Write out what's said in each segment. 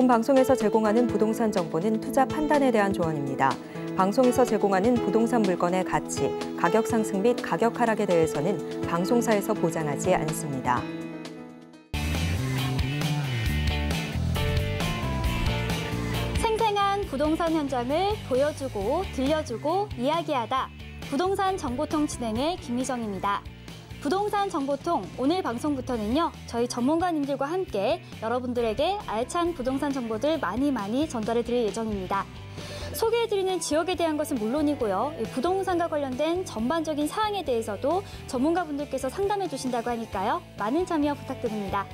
본 방송에서 제공하는 부동산 정보는 투자 판단에 대한 조언입니다. 방송에서 제공하는 부동산 물건의 가치, 가격 상승 및 가격 하락에 대해서는 방송사에서 보장하지 않습니다. 생생한 부동산 현장을 보여주고 들려주고 이야기하다. 부동산 정보통 진행의 김희정입니다 부동산 정보통 오늘 방송부터는요. 저희 전문가님들과 함께 여러분들에게 알찬 부동산 정보들 많이 많이 전달해 드릴 예정입니다. 소개해드리는 지역에 대한 것은 물론이고요. 부동산과 관련된 전반적인 사항에 대해서도 전문가분들께서 상담해 주신다고 하니까요. 많은 참여 부탁드립니다.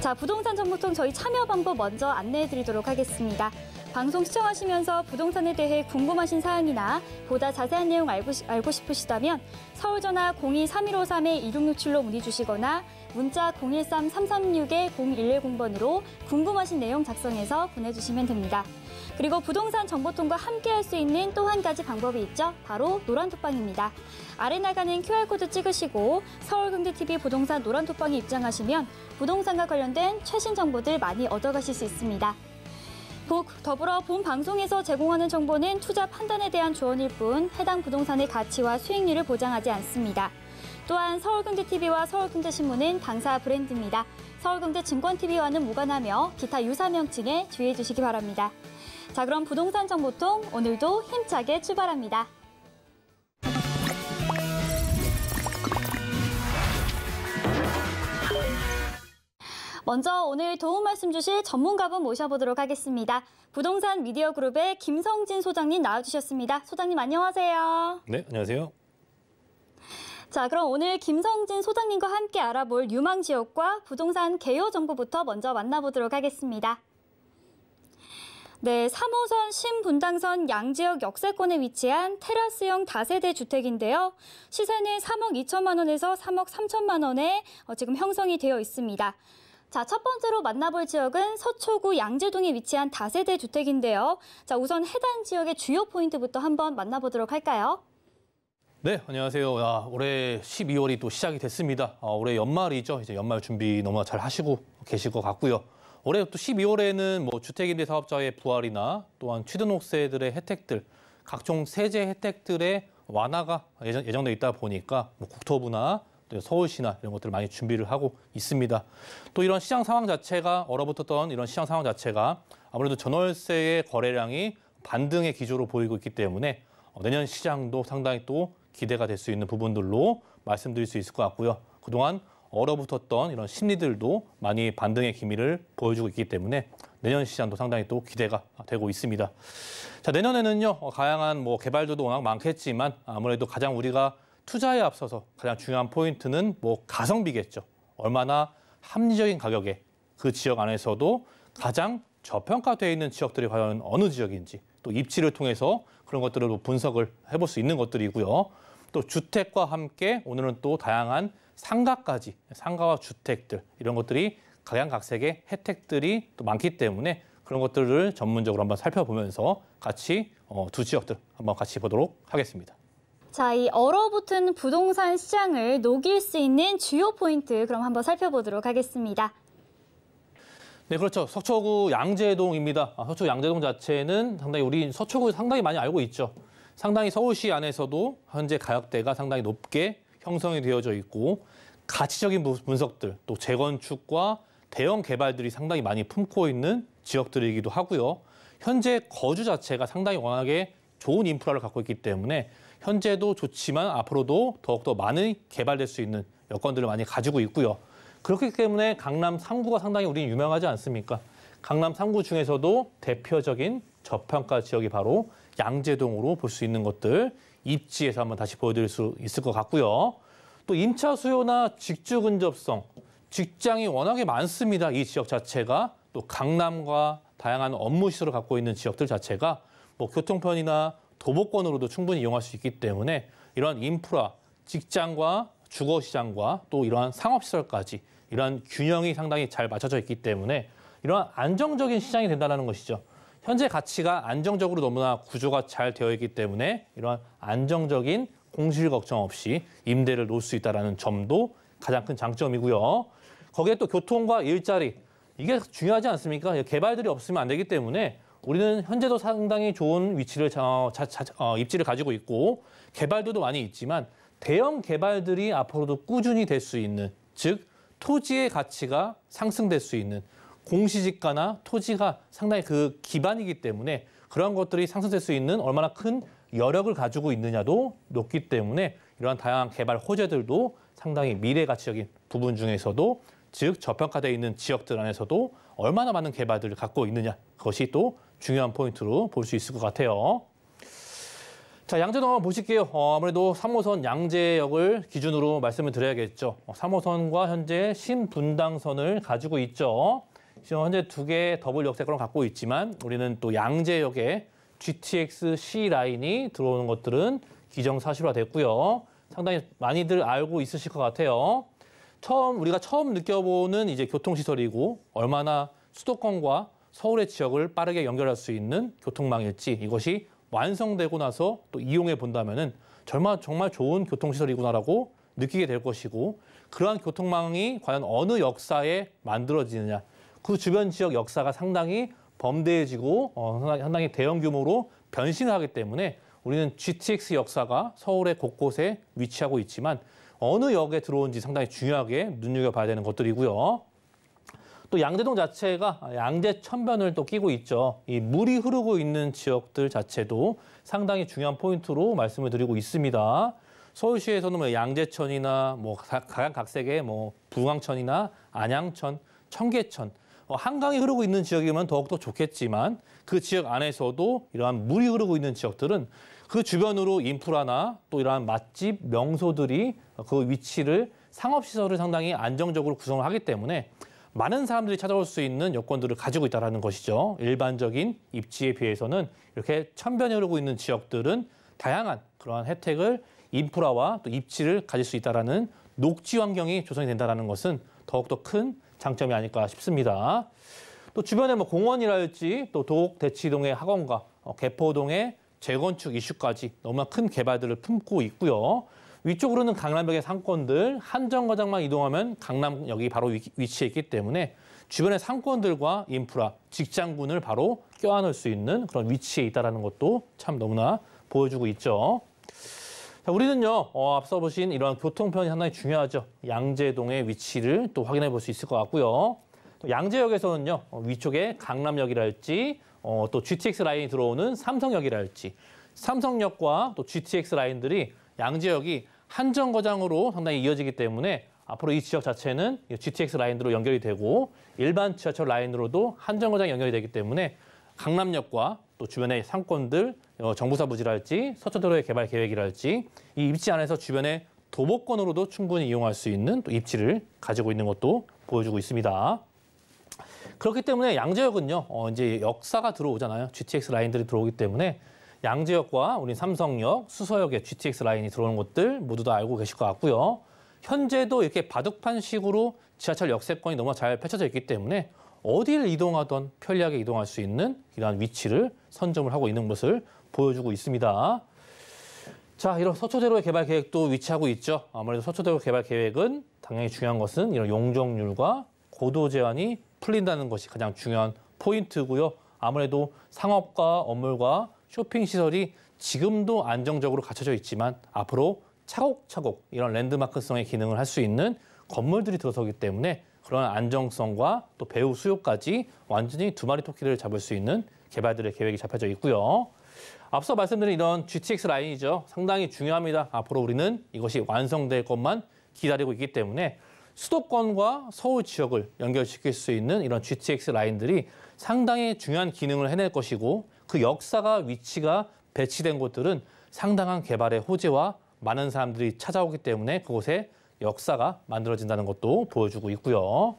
자, 부동산 정보통 저희 참여 방법 먼저 안내해 드리도록 하겠습니다. 방송 시청하시면서 부동산에 대해 궁금하신 사항이나 보다 자세한 내용 알고, 시, 알고 싶으시다면 서울전화 02-3153-1667로 문의 주시거나 문자 013-336-0110번으로 궁금하신 내용 작성해서 보내주시면 됩니다. 그리고 부동산 정보통과 함께 할 수 있는 또 한 가지 방법이 있죠. 바로 노란톡방입니다. 아래 나가는 QR코드 찍으시고 서울경제TV 부동산 노란톡방에 입장하시면 부동산과 관련된 최신 정보들 많이 얻어가실 수 있습니다. 더불어 본 방송에서 제공하는 정보는 투자 판단에 대한 조언일 뿐 해당 부동산의 가치와 수익률을 보장하지 않습니다. 또한 서울경제TV와 서울경제신문은 당사 브랜드입니다. 서울경제증권TV와는 무관하며 기타 유사 명칭에 주의해 주시기 바랍니다. 자 그럼 부동산 정보통 오늘도 힘차게 출발합니다. 먼저 오늘 도움 말씀 주실 전문가분 모셔보도록 하겠습니다. 부동산 미디어 그룹의 김성진 소장님 나와주셨습니다. 소장님 안녕하세요. 네, 안녕하세요. 자, 그럼 오늘 김성진 소장님과 함께 알아볼 유망 지역과 부동산 개요 정보부터 먼저 만나보도록 하겠습니다. 네, 3호선 신분당선 양지역 역세권에 위치한 테라스형 다세대 주택인데요. 시세는 3억 2천만 원에서 3억 3천만 원에 어, 지금 형성이 되어 있습니다. 자, 첫 번째로 만나볼 지역은 서초구 양재동에 위치한 다세대 주택인데요. 자, 우선 해당 지역의 주요 포인트부터 한번 만나보도록 할까요? 네, 안녕하세요. 야, 올해 12월이 또 시작이 됐습니다. 아, 올해 연말이죠. 이제 연말 준비 너무나 잘 하시고 계실 것 같고요. 올해 또 12월에는 뭐 주택임대 사업자의 부활이나 또한 취등록세들의 혜택들, 각종 세제 혜택들의 완화가 예정, 예정돼 있다 보니까 뭐 국토부나 네, 서울시나 이런 것들을 많이 준비를 하고 있습니다. 또 이런 시장 상황 자체가 얼어붙었던 이런 시장 상황 자체가 아무래도 전월세의 거래량이 반등의 기조로 보이고 있기 때문에 어, 내년 시장도 상당히 또 기대가 될 수 있는 부분들로 말씀드릴 수 있을 것 같고요. 그동안 얼어붙었던 이런 심리들도 많이 반등의 기미를 보여주고 있기 때문에 내년 시장도 상당히 또 기대가 되고 있습니다. 자, 내년에는요, 어, 다양한 뭐 개발도도 워낙 많겠지만 아무래도 가장 우리가 투자에 앞서서 가장 중요한 포인트는 뭐 가성비겠죠. 얼마나 합리적인 가격에 그 지역 안에서도 가장 저평가되어 있는 지역들이 과연 어느 지역인지 또 입지를 통해서 그런 것들을 뭐 분석을 해볼 수 있는 것들이고요. 또 주택과 함께 오늘은 또 다양한 상가까지 상가와 주택들 이런 것들이 각양각색의 혜택들이 또 많기 때문에 그런 것들을 전문적으로 한번 살펴보면서 같이 어, 두 지역들 한번 같이 보도록 하겠습니다. 자, 이 얼어붙은 부동산 시장을 녹일 수 있는 주요 포인트 그럼 한번 살펴보도록 하겠습니다. 네, 그렇죠. 서초구 양재동입니다. 아, 서초 양재동 자체는 상당히 우리 서초구 상당히 많이 알고 있죠. 상당히 서울시 안에서도 현재 가격대가 상당히 높게 형성이 되어져 있고 가치적인 분석들 또 재건축과 대형 개발들이 상당히 많이 품고 있는 지역들이기도 하고요. 현재 거주 자체가 상당히 워낙에 좋은 인프라를 갖고 있기 때문에 현재도 좋지만 앞으로도 더욱더 많이 개발될 수 있는 여건들을 많이 가지고 있고요. 그렇기 때문에 강남 3구가 상당히 우리는 유명하지 않습니까? 강남 3구 중에서도 대표적인 저평가 지역이 바로 양재동으로 볼 수 있는 것들 입지에서 한번 다시 보여드릴 수 있을 것 같고요. 또 임차 수요나 직주 근접성, 직장이 워낙에 많습니다. 이 지역 자체가 또 강남과 다양한 업무 시설을 갖고 있는 지역들 자체가 뭐 교통편이나 도보권으로도 충분히 이용할 수 있기 때문에 이러한 인프라, 직장과 주거시장과 또 이러한 상업시설까지 이러한 균형이 상당히 잘 맞춰져 있기 때문에 이러한 안정적인 시장이 된다는 것이죠. 현재 가치가 안정적으로 너무나 구조가 잘 되어 있기 때문에 이러한 안정적인 공실 걱정 없이 임대를 놓을 수 있다는 점도 가장 큰 장점이고요. 거기에 또 교통과 일자리, 이게 중요하지 않습니까? 개발들이 없으면 안 되기 때문에 우리는 현재도 상당히 좋은 위치를 어, 자, 자, 어, 입지를 가지고 있고 개발도도 많이 있지만 대형 개발들이 앞으로도 꾸준히 될 수 있는 즉 토지의 가치가 상승될 수 있는 공시지가나 토지가 상당히 그 기반이기 때문에 그런 것들이 상승될 수 있는 얼마나 큰 여력을 가지고 있느냐도 높기 때문에 이러한 다양한 개발 호재들도 상당히 미래 가치적인 부분 중에서도 즉 저평가되어 있는 지역들 안에서도 얼마나 많은 개발들을 갖고 있느냐 그것이 또 중요한 포인트로 볼 수 있을 것 같아요. 자, 양재동 한번 보실게요. 어, 아무래도 3호선 양재역을 기준으로 말씀을 드려야겠죠. 3호선과 어, 현재 신분당선을 가지고 있죠. 지금 현재 두개의 더블 역세권을 갖고 있지만 우리는 또 양재역에 GTX C 라인이 들어오는 것들은 기정사실화 됐고요. 상당히 많이들 알고 있으실 것 같아요. 처음 우리가 처음 느껴보는 이제 교통시설이고 얼마나 수도권과 서울의 지역을 빠르게 연결할 수 있는 교통망일지 이것이 완성되고 나서 또 이용해 본다면은 정말 정말 좋은 교통시설이구나라고 느끼게 될 것이고 그러한 교통망이 과연 어느 역사에 만들어지느냐 그 주변 지역 역사가 상당히 범대해지고 어, 상당히, 상당히 대형 규모로 변신하기 때문에 우리는 GTX 역사가 서울의 곳곳에 위치하고 있지만 어느 역에 들어온지 상당히 중요하게 눈여겨봐야 되는 것들이고요. 또 양재동 자체가 양재천변을 또 끼고 있죠. 이 물이 흐르고 있는 지역들 자체도 상당히 중요한 포인트로 말씀을 드리고 있습니다. 서울시에서는 뭐 양재천이나 뭐 각양각색의 뭐 부강천이나 안양천, 청계천 뭐 한강이 흐르고 있는 지역이면 더욱더 좋겠지만 그 지역 안에서도 이러한 물이 흐르고 있는 지역들은 그 주변으로 인프라나 또 이러한 맛집, 명소들이 그 위치를 상업시설을 상당히 안정적으로 구성을 하기 때문에 많은 사람들이 찾아올 수 있는 여건들을 가지고 있다는 것이죠. 일반적인 입지에 비해서는 이렇게 천변이 흐르고 있는 지역들은 다양한 그러한 혜택을 인프라와 또 입지를 가질 수 있다는 녹지 환경이 조성이 된다는 것은 더욱더 큰 장점이 아닐까 싶습니다. 또 주변에 뭐 공원이랄지 또 도곡 대치동의 학원과 어, 개포동의 재건축 이슈까지 너무나 큰 개발들을 품고 있고요. 위쪽으로는 강남역의 상권들, 한정거장만 이동하면 강남역이 바로 위치해 있기 때문에 주변의 상권들과 인프라, 직장군을 바로 껴안을 수 있는 그런 위치에 있다는 것도 참 너무나 보여주고 있죠. 자, 우리는요, 어, 앞서 보신 이러한 교통편이 상당히 중요하죠. 양재동의 위치를 또 확인해 볼 수 있을 것 같고요. 또 양재역에서는요, 어, 위쪽에 강남역이랄지, 어, 또 GTX 라인이 들어오는 삼성역이랄지, 삼성역과 또 GTX 라인들이 양재역이 한정 거장으로 상당히 이어지기 때문에 앞으로 이 지역 자체는 GTX 라인으로 연결이 되고 일반 지하철 라인으로도 한정 거장 연결이 되기 때문에 강남역과 또 주변의 상권들, 어, 정부사 부지랄지 서초도로의 개발 계획이랄지 이 입지 안에서 주변의 도보권으로도 충분히 이용할 수 있는 또 입지를 가지고 있는 것도 보여주고 있습니다. 그렇기 때문에 양재역은요, 어, 이제 역사가 들어오잖아요. GTX 라인들이 들어오기 때문에 양재역과 우리 삼성역, 수서역에 GTX 라인이 들어오는 것들 모두 다 알고 계실 것 같고요. 현재도 이렇게 바둑판식으로 지하철 역세권이 너무 잘 펼쳐져 있기 때문에 어디를 이동하던 편리하게 이동할 수 있는 이러한 위치를 선점을 하고 있는 것을 보여주고 있습니다. 자, 이런 서초대로의 개발 계획도 위치하고 있죠. 아무래도 서초대로 개발 계획은 당연히 중요한 것은 이런 용적률과 고도 제한이 풀린다는 것이 가장 중요한 포인트고요. 아무래도 상업과 업물과 쇼핑 시설이 지금도 안정적으로 갖춰져 있지만 앞으로 차곡차곡 이런 랜드마크성의 기능을 할 수 있는 건물들이 들어서기 때문에 그런 안정성과 또 배우 수요까지 완전히 두 마리 토끼를 잡을 수 있는 개발들의 계획이 잡혀져 있고요. 앞서 말씀드린 이런 GTX 라인이죠. 상당히 중요합니다. 앞으로 우리는 이것이 완성될 것만 기다리고 있기 때문에 수도권과 서울 지역을 연결시킬 수 있는 이런 GTX 라인들이 상당히 중요한 기능을 해낼 것이고 그 역사가 위치가 배치된 곳들은 상당한 개발의 호재와 많은 사람들이 찾아오기 때문에 그곳에 역사가 만들어진다는 것도 보여주고 있고요.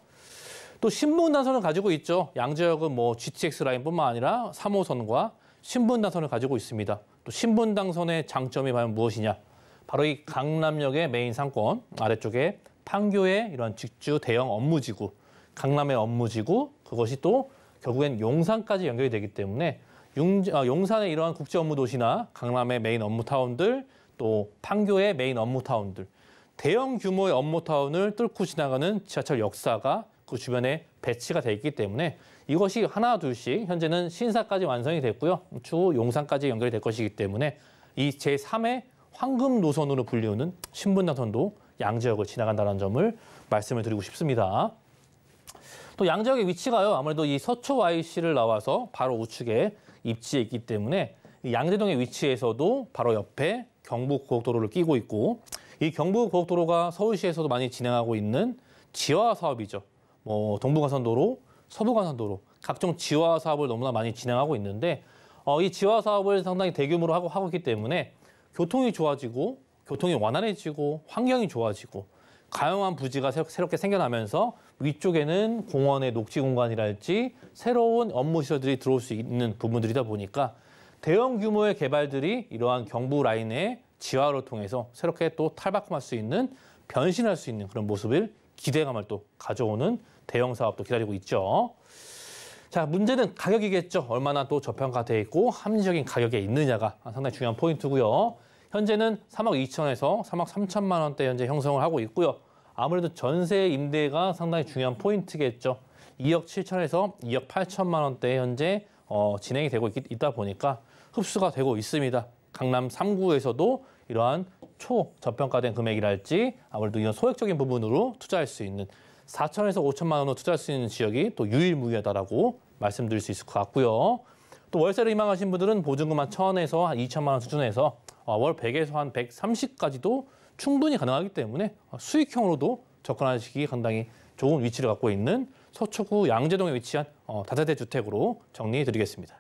또 신문 단선을 가지고 있죠. 양재역은 뭐 GTX 라인뿐만 아니라 3호선과 신분 단선을 가지고 있습니다. 또 신분 단선의 장점이 과연 무엇이냐? 바로 이 강남역의 메인 상권 아래쪽에 판교의 이런 직주 대형 업무지구, 강남의 업무지구 그것이 또 결국엔 용산까지 연결이 되기 때문에 융, 아, 용산의 이러한 국제 업무 도시나 강남의 메인 업무 타운들 또 판교의 메인 업무 타운들 대형 규모의 업무 타운을 뚫고 지나가는 지하철 역사가 그 주변에 배치가 돼 있기 때문에 이것이 하나 둘씩 현재는 신사까지 완성이 됐고요. 추후 용산까지 연결이 될 것이기 때문에 이 제3의 황금 노선으로 불리우는 신분당선도 양지역을 지나간다는 점을 말씀을 드리고 싶습니다. 또양역의 위치가요. 아무래도 이 서초 YC를 나와서 바로 우측에 입지에 있기 때문에 양재동의 위치에서도 바로 옆에 경북 고속도로를 끼고 있고 이 경북 고속도로가 서울시에서도 많이 진행하고 있는 지화 사업이죠. 뭐 동부간선도로, 서부간선도로 각종 지화 사업을 너무나 많이 진행하고 있는데 어, 이 지화 사업을 상당히 대규모로 하고 하고 있기 때문에 교통이 좋아지고 교통이 완만해지고 환경이 좋아지고 가용한 부지가 새롭게 생겨나면서 위쪽에는 공원의 녹지 공간이랄지 새로운 업무 시설들이 들어올 수 있는 부분들이다 보니까 대형 규모의 개발들이 이러한 경부 라인의 지하로 통해서 새롭게 또 탈바꿈할 수 있는 변신할 수 있는 그런 모습을 기대감을 또 가져오는 대형 사업도 기다리고 있죠. 자, 문제는 가격이겠죠. 얼마나 또 저평가돼 있고 합리적인 가격에 있느냐가 상당히 중요한 포인트고요. 현재는 3억 2천에서 3억 3천만 원대 현재 형성을 하고 있고요. 아무래도 전세 임대가 상당히 중요한 포인트겠죠. 2억 7천에서 2억 8천만 원대 현재 어, 진행이 되고 있, 다 보니까 흡수가 되고 있습니다. 강남 3구에서도 이러한 초저평가된 금액이랄지 아무래도 이런 소액적인 부분으로 투자할 수 있는 4천에서 5천만 원으로 투자할 수 있는 지역이 또 유일무이하다라고 말씀드릴 수 있을 것 같고요. 또 월세를 희망하신 분들은 보증금 한1천0에서한 2천만 원 수준에서 어, 월 100에서 한 130까지도 충분히 가능하기 때문에 수익형으로도 접근하시기 상당히 좋은 위치를 갖고 있는 서초구 양재동에 위치한 어, 다세대 주택으로 정리해 드리겠습니다.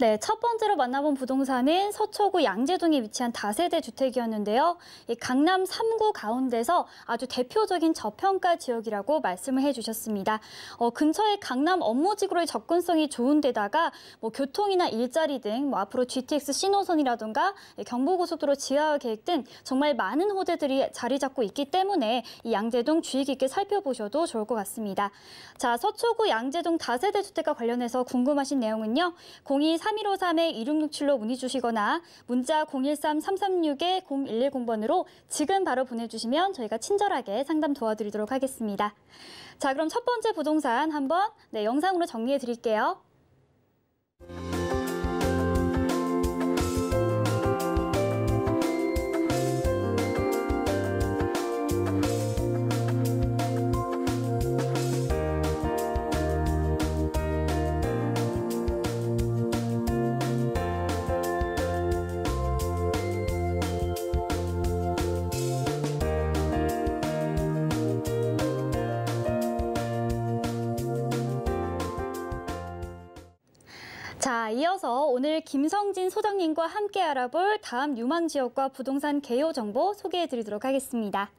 네, 첫 번째로 만나본 부동산은 서초구 양재동에 위치한 다세대 주택이었는데요. 이 강남 3구 가운데서 아주 대표적인 저평가 지역이라고 말씀을 해주셨습니다. 어, 근처에 강남 업무지구로의 접근성이 좋은 데다가 뭐 교통이나 일자리 등 뭐 앞으로 GTX 신호선이라든가 경부고속도로 지하화 계획 등 정말 많은 호재들이 자리 잡고 있기 때문에 이 양재동 주의 깊게 살펴보셔도 좋을 것 같습니다. 자, 서초구 양재동 다세대 주택과 관련해서 궁금하신 내용은요. 0 2 3153-2667로 문의 주시거나 문자 013-336-0110번으로 지금 바로 보내주시면 저희가 친절하게 상담 도와드리도록 하겠습니다. 자, 그럼 첫 번째 부동산 한번 네, 영상으로 정리해 드릴게요. 이어서 오늘 김성진 소장님과 함께 알아볼 다음 유망 지역과 부동산 개요 정보 소개해 드리도록 하겠습니다.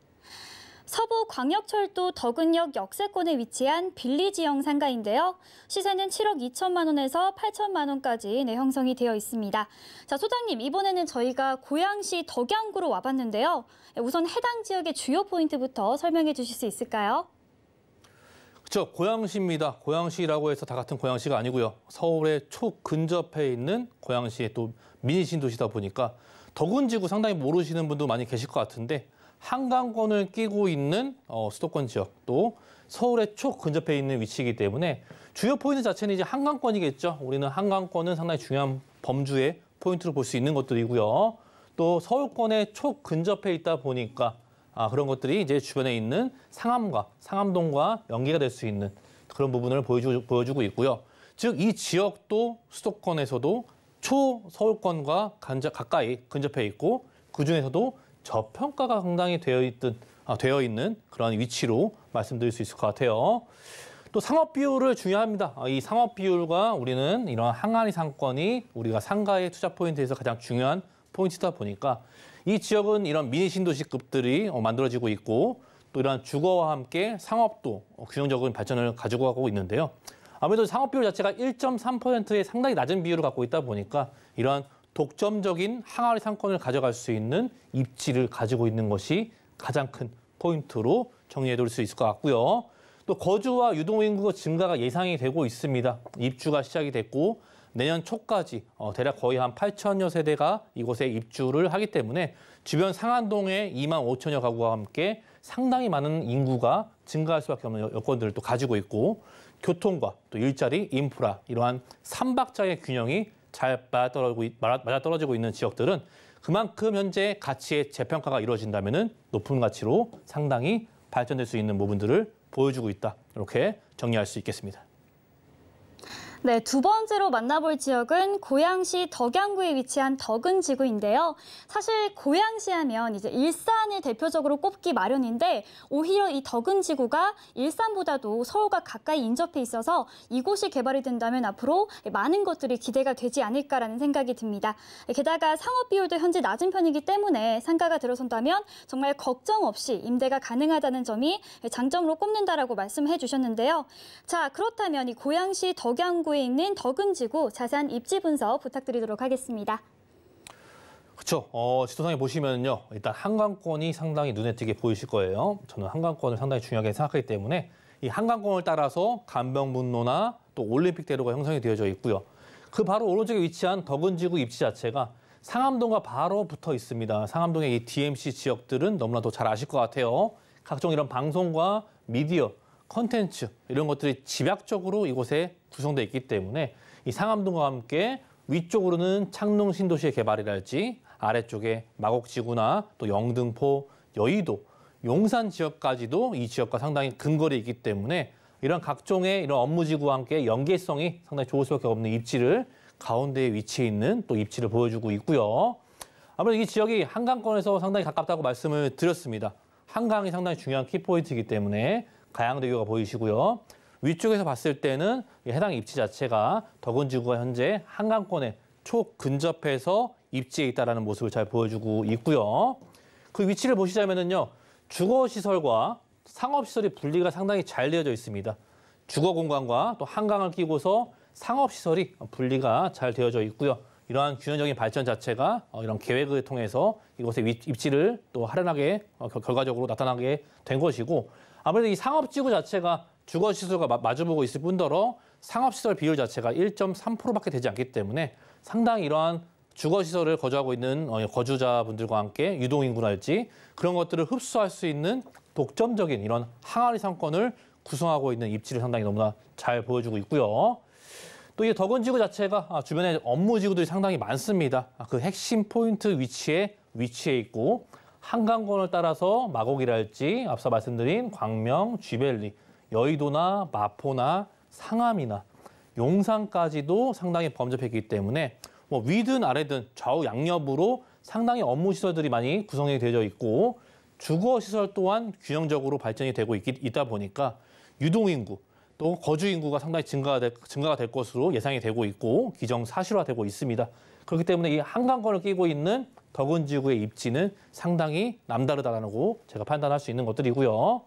서부 광역철도 더근역 역세권에 위치한 빌리지형 상가인데요. 시세는 7억 2천만 원에서 8천만 원까지 내 형성이 되어 있습니다. 자, 소장님, 이번에는 저희가 고양시 덕양구로 와봤는데요. 우선 해당 지역의 주요 포인트부터 설명해 주실 수 있을까요? 그렇 고양시입니다. 고양시라고 해서 다 같은 고양시가 아니고요. 서울에 초근접해 있는 고양시의 또 미니신도시다 보니까 더군지구 상당히 모르시는 분도 많이 계실 것 같은데 한강권을 끼고 있는 어, 수도권 지역 또 서울의 초근접해 있는 위치이기 때문에 주요 포인트 자체는 이제 한강권이겠죠. 우리는 한강권은 상당히 중요한 범주의 포인트로 볼 수 있는 것들이고요. 또 서울권에 초근접해 있다 보니까 아, 그런 것들이 이제 주변에 있는 상암과 상암동과 연계가 될 수 있는 그런 부분을 보여주고, 보여주고 있고요. 즉 이 지역도 수도권에서도 초 서울권과 간접, 가까이 근접해 있고 그 중에서도 저평가가 상당히 되어 있던 아, 되어 있는 그런 위치로 말씀드릴 수 있을 것 같아요. 또 상업 비율을 중요합니다. 아, 이 상업 비율과 우리는 이런 항아리 상권이 우리가 상가의 투자 포인트에서 가장 중요한 포인트다 보니까 이 지역은 이런 미니 신도시급들이 어, 만들어지고 있고 또 이러한 주거와 함께 상업도 어, 균형적인 발전을 가지고 가고 있는데요. 아무래도 상업 비율 자체가 1.3%의 상당히 낮은 비율을 갖고 있다 보니까 이러한 독점적인 항아리 상권을 가져갈 수 있는 입지를 가지고 있는 것이 가장 큰 포인트로 정리해 둘수 있을 것 같고요. 또 거주와 유동인구 증가가 예상이 되고 있습니다. 입주가 시작이 됐고 내년 초까지 어, 대략 거의 한 8천여 세대가 이곳에 입주를 하기 때문에 주변 상한동에 2만 5천여 가구와 함께 상당히 많은 인구가 증가할 수밖에 없는 여건들을 또 가지고 있고 교통과 또 일자리, 인프라 이러한 삼박자의 균형이 잘 맞아떨어지고 있는 지역들은 그만큼 현재 가치의 재평가가 이루어진다면 높은 가치로 상당히 발전될 수 있는 부분들을 보여주고 있다. 이렇게 정리할 수 있겠습니다. 네, 두 번째로 만나볼 지역은 고양시 덕양구에 위치한 덕은지구인데요. 사실 고양시 하면 이제 일산을 대표적으로 꼽기 마련인데 오히려 이 덕은지구가 일산보다도 서울과 가까이 인접해 있어서 이곳이 개발이 된다면 앞으로 많은 것들이 기대가 되지 않을까라는 생각이 듭니다. 게다가 상업 비율도 현재 낮은 편이기 때문에 상가가 들어선다면 정말 걱정 없이 임대가 가능하다는 점이 장점으로 꼽는다라고 말씀해 주셨는데요. 자, 그렇다면 이 고양시 덕양구 지구에 있는 덕은지구 자산 입지 분석 부탁드리도록 하겠습니다. 그렇죠. 어, 지도상에 보시면요. 일단 한강권이 상당히 눈에 띄게 보이실 거예요. 저는 한강권을 상당히 중요하게 생각하기 때문에 이 한강권을 따라서 간병분로나 또 올림픽대로가 형성이 되어져 있고요. 그 바로 오른쪽에 위치한 덕은지구 입지 자체가 상암동과 바로 붙어 있습니다. 상암동의 이 DMC 지역들은 너무나도 잘 아실 것 같아요. 각종 이런 방송과 미디어, 컨텐츠 이런 것들이 집약적으로 이곳에 구성되어 있기 때문에 이 상암동과 함께 위쪽으로는 창릉 신도시의 개발이랄지 아래쪽에 마곡지구나 또 영등포, 여의도, 용산 지역까지도 이 지역과 상당히 근거리 있기 때문에 이런 각종의 이런 업무지구와 함께 연계성이 상당히 좋을 수밖에 없는 입지를 가운데에 위치해 있는 또 입지를 보여주고 있고요. 아무래도 이 지역이 한강권에서 상당히 가깝다고 말씀을 드렸습니다. 한강이 상당히 중요한 키포인트이기 때문에 가양대교가 보이시고요. 위쪽에서 봤을 때는 해당 입지 자체가 덕은지구가 현재 한강권에 초근접해서 입지에 있다는 모습을 잘 보여주고 있고요. 그 위치를 보시자면요. 주거시설과 상업시설이 분리가 상당히 잘 되어져 있습니다. 주거공간과 또 한강을 끼고서 상업시설이 분리가 잘 되어져 있고요. 이러한 균형적인 발전 자체가 어, 이런 계획을 통해서 이곳의 입지를 또 활연하게 어, 결과적으로 나타나게 된 것이고 아무래도 이 상업지구 자체가 주거시설과 마주보고 있을 뿐더러 상업시설 비율 자체가 1.3%밖에 되지 않기 때문에 상당히 이러한 주거시설을 거주하고 있는 어, 거주자분들과 함께 유동인구랄지 그런 것들을 흡수할 수 있는 독점적인 이런 항아리 상권을 구성하고 있는 입지를 상당히 너무나 잘 보여주고 있고요. 또 이덕원지구 자체가 아, 주변에 업무지구들이 상당히 많습니다. 아, 그 핵심 포인트 위치에 위치해 있고 한강권을 따라서 마곡이랄지 앞서 말씀드린 광명, 쥐벨리, 여의도나 마포나 상암이나 용산까지도 상당히 범접했기 때문에 뭐 위든 아래든 좌우 양옆으로 상당히 업무 시설들이 많이 구성이 되어 있고 주거 시설 또한 균형적으로 발전이 되고 있, 있다 보니까 유동 인구 또 거주 인구가 상당히 증가가 될, 증가가 될 것으로 예상이 되고 있고 기정 사실화되고 있습니다. 그렇기 때문에 이 한강권을 끼고 있는 더군 지구의 입지는 상당히 남다르다라고 제가 판단할 수 있는 것들이고요.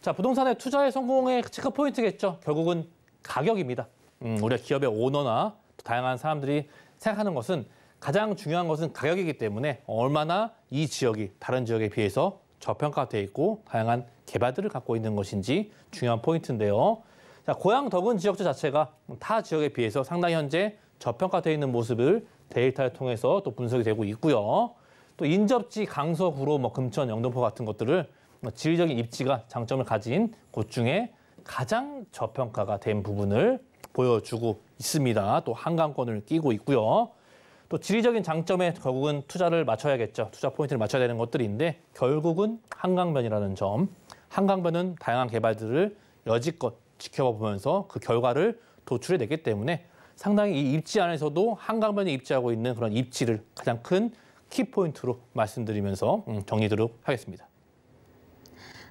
자, 부동산의 투자의 성공의 체크 포인트겠죠. 결국은 가격입니다. 음, 우리가 기업의 오너나 다양한 사람들이 생각하는 것은 가장 중요한 것은 가격이기 때문에 얼마나 이 지역이 다른 지역에 비해서 저평가되어 있고 다양한 개발들을 갖고 있는 것인지 중요한 포인트인데요. 자, 고향 더군 지역주 자체가 타 지역에 비해서 상당히 현재 저평가되어 있는 모습을 데이터를 통해서 또 분석이 되고 있고요. 또 인접지 강서구로 뭐 금천, 영등포 같은 것들을 뭐 지리적인 입지가 장점을 가진 곳 중에 가장 저평가가 된 부분을 보여주고 있습니다. 또 한강권을 끼고 있고요. 또 지리적인 장점에 결국은 투자를 맞춰야겠죠. 투자 포인트를 맞춰야 되는 것들인데 결국은 한강변이라는 점. 한강변은 다양한 개발들을 여지껏 지켜보면서 그 결과를 도출해냈기 때문에 상당히 이 입지 안에서도 한강변에 입지하고 있는 그런 입지를 가장 큰 키포인트로 말씀드리면서 음, 정리하도록 하겠습니다.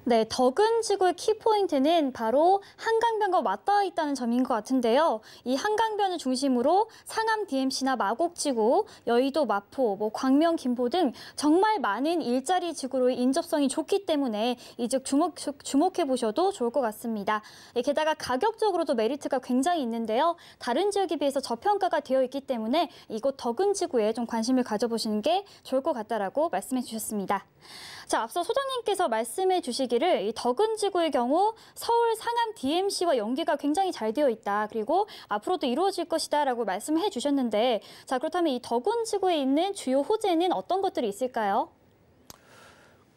네, 덕은 지구의 키포인트는 바로 한강변과 맞닿아 있다는 점인 것 같은데요. 이 한강변을 중심으로 상암 DMC나 마곡지구, 여의도 마포, 뭐 광명 김포 등 정말 많은 일자리 지구로의 인접성이 좋기 때문에 이즉 주목, 주목해 보셔도 좋을 것 같습니다. 예, 게다가 가격적으로도 메리트가 굉장히 있는데요. 다른 지역에 비해서 저평가가 되어 있기 때문에 이곳 덕은 지구에 좀 관심을 가져보시는 게 좋을 것 같다라고 말씀해 주셨습니다. 자, 앞서 소장님께서 말씀해 주시기 얘기를 덕은 지구의 경우 서울 상암 DMC와 연계가 굉장히 잘 되어 있다. 그리고 앞으로도 이루어질 것이다라고 말씀해 주셨는데 자 그렇다면 이더은 지구에 있는 주요 호재는 어떤 것들이 있을까요?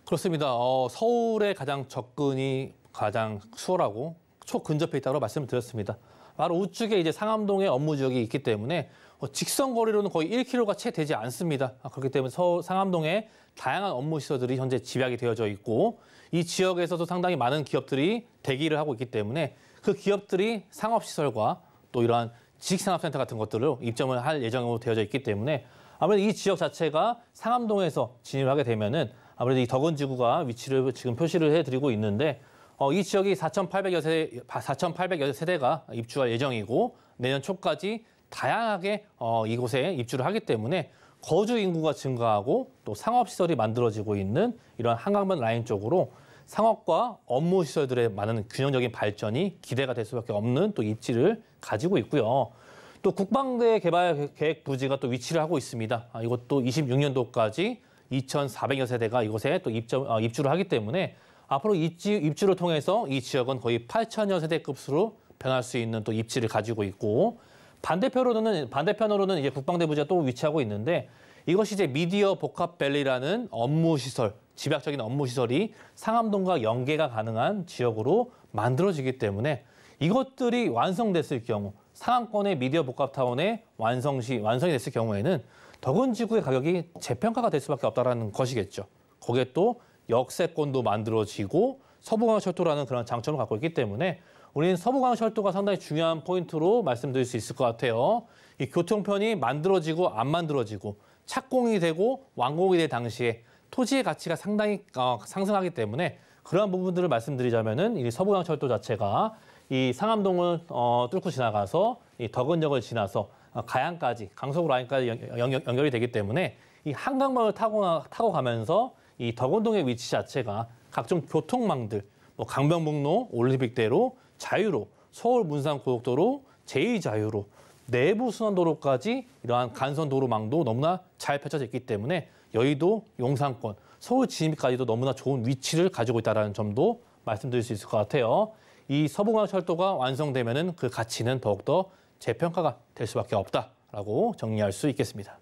그렇습니다. 어, 서울의 가장 접근이 가장 수월하고 초근접해 있다고 말씀드렸습니다. 을 바로 우측에 이제 상암동의 업무 지역이 있기 때문에 뭐 직선 거리로는 거의 1km가 채 되지 않습니다. 아, 그렇기 때문에 서울 상암동에 다양한 업무 시설들이 현재 집약이 되어져 있고 이 지역에서도 상당히 많은 기업들이 대기를 하고 있기 때문에 그 기업들이 상업시설과 또 이러한 지식산업센터 같은 것들을 입점을 할 예정으로 되어져 있기 때문에 아무래도 이 지역 자체가 상암동에서 진입하게 되면은 아무래도 이 덕은지구가 위치를 지금 표시를 해드리고 있는데 어, 이 지역이 4,800여 세대, 4,800여 세대가 입주할 예정이고 내년 초까지 다양하게 어, 이곳에 입주를 하기 때문에 거주 인구가 증가하고 또 상업시설이 만들어지고 있는 이런 한강변 라인 쪽으로 상업과 업무 시설들의 많은 균형적인 발전이 기대가 될 수밖에 없는 또 입지를 가지고 있고요. 또 국방대 개발 계획 부지가 또 위치를 하고 있습니다. 아, 이것도 26년도까지 2,400여 세대가 이곳에 또 입점, 어, 입주를 하기 때문에 앞으로 입지, 입주를 통해서 이 지역은 거의 8,000여 세대급수로 변할 수 있는 또 입지를 가지고 있고 반대편으로는 반대편으로는 이제 국방대부지가 또 위치하고 있는데 이것이 이제 미디어 복합 밸리라는 업무 시설, 집약적인 업무 시설이 상암동과 연계가 가능한 지역으로 만들어지기 때문에 이것들이 완성됐을 경우 상암권의 미디어 복합 타운의 완성시 완성이 됐을 경우에는 더군 지구의 가격이 재평가가 될 수밖에 없다라는 것이겠죠. 거기에 또 역세권도 만들어지고 서부광역철도라는 그런 장점을 갖고 있기 때문에 우리는 서부광철도가 상당히 중요한 포인트로 말씀드릴 수 있을 것 같아요. 이 교통편이 만들어지고 안 만들어지고 착공이 되고 완공이 될 당시에 토지의 가치가 상당히 어, 상승하기 때문에 그러한 부분들을 말씀드리자면은 이 서부광철도 자체가 이 상암동을 어, 뚫고 지나가서 이 덕은역을 지나서 어, 가양까지 강서구 라인까지 연, 연 결이 되기 때문에 이 한강마을 타고 타고 가면서 이 덕은동의 위치 자체가 각종 교통망들 뭐 강변북로 올림픽대로 자유로 서울 문산 고속도로 제2자유로 내부 순환도로까지 이러한 간선 도로망도 너무나 잘 펼쳐져 있기 때문에 여의도, 용산권, 서울 진입까지도 너무나 좋은 위치를 가지고 있다는 점도 말씀드릴 수 있을 것 같아요. 이 서부공항철도가 완성되면 그 가치는 더욱더 재평가가 될 수밖에 없다라고 정리할 수 있겠습니다.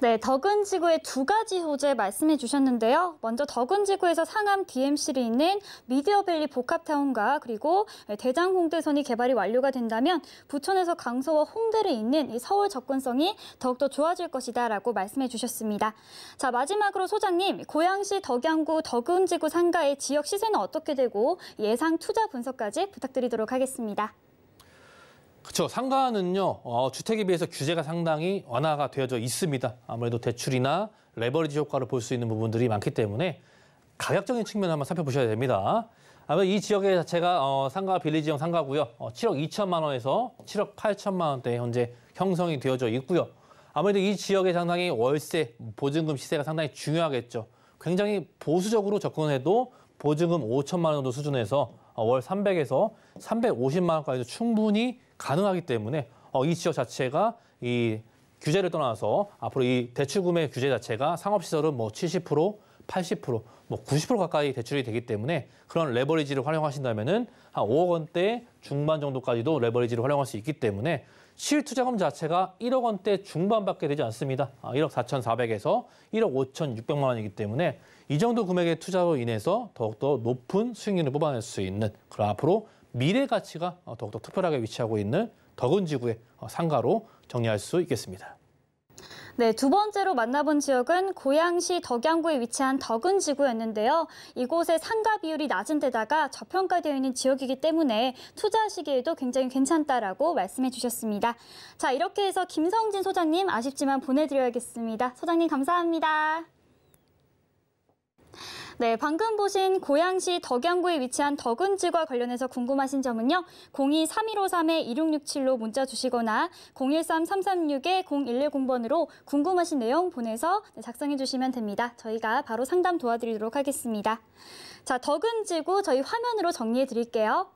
네, 덕은 지구의 두 가지 호재 말씀해 주셨는데요. 먼저 덕은 지구에서 상암 DMC를 있는 미디어밸리 복합타운과 그리고 네, 대장 홍대선이 개발이 완료가 된다면 부천에서 강서와 홍대를 잇는 이 서울 접근성이 더욱더 좋아질 것이다라고 말씀해 주셨습니다. 자, 마지막으로 소장님, 고양시 덕양구 덕은 지구 상가의 지역 시세는 어떻게 되고 예상 투자 분석까지 부탁드리도록 하겠습니다. 그렇죠. 상가는요 어, 주택에 비해서 규제가 상당히 완화가 되어져 있습니다. 아무래도 대출이나 레버리지 효과를 볼 수 있는 부분들이 많기 때문에 가격적인 측면 을 한번 살펴보셔야 됩니다. 아마이지역에 자체가 어, 상가 빌리지형 상가고요. 어, 7억 2천만 원에서 7억 8천만 원대 현재 형성이 되어져 있고요. 아무래도 이 지역에 상당히 월세, 보증금 시세가 상당히 중요하겠죠. 굉장히 보수적으로 접근해도 보증금 5천만 원 정도 수준에서 어, 월 300에서 350만 원까지도 충분히 가능하기 때문에 어, 이 지역 자체가 이 규제를 떠나서 앞으로 이 대출금의 규제 자체가 상업시설은 뭐 70%, 80%, 뭐 90% 가까이 대출이 되기 때문에 그런 레버리지를 활용하신다면은 한 5억 원대 중반 정도까지도 레버리지를 활용할 수 있기 때문에 실투자금 자체가 1억 원대 중반밖에 되지 않습니다. 1억 4,400에서 1억 5,600만 원이기 때문에 이 정도 금액의 투자로 인해서 더욱더 높은 수익률을 뽑아낼 수 있는 그런 앞으로 미래 가치가 어, 더욱더 특별하게 위치하고 있는 덕은 지구의 어, 상가로 정리할 수 있겠습니다. 네, 두 번째로 만나본 지역은 고양시 덕양구에 위치한 덕은지구였는데요. 이곳의 상가 비율이 낮은 데다가 저평가되어 있는 지역이기 때문에 투자하시기에도 굉장히 괜찮다라고 말씀해 주셨습니다. 자, 이렇게 해서 김성진 소장님 아쉽지만 보내드려야겠습니다. 소장님 감사합니다. 네, 방금 보신 고양시 덕양구에 위치한 덕은지과 관련해서 궁금하신 점은요. 02-3153-2667로 문자 주시거나 013-336-0110번으로 궁금하신 내용 보내서 네, 작성해 주시면 됩니다. 저희가 바로 상담 도와드리도록 하겠습니다. 자, 덕은지구 저희 화면으로 정리해 드릴게요.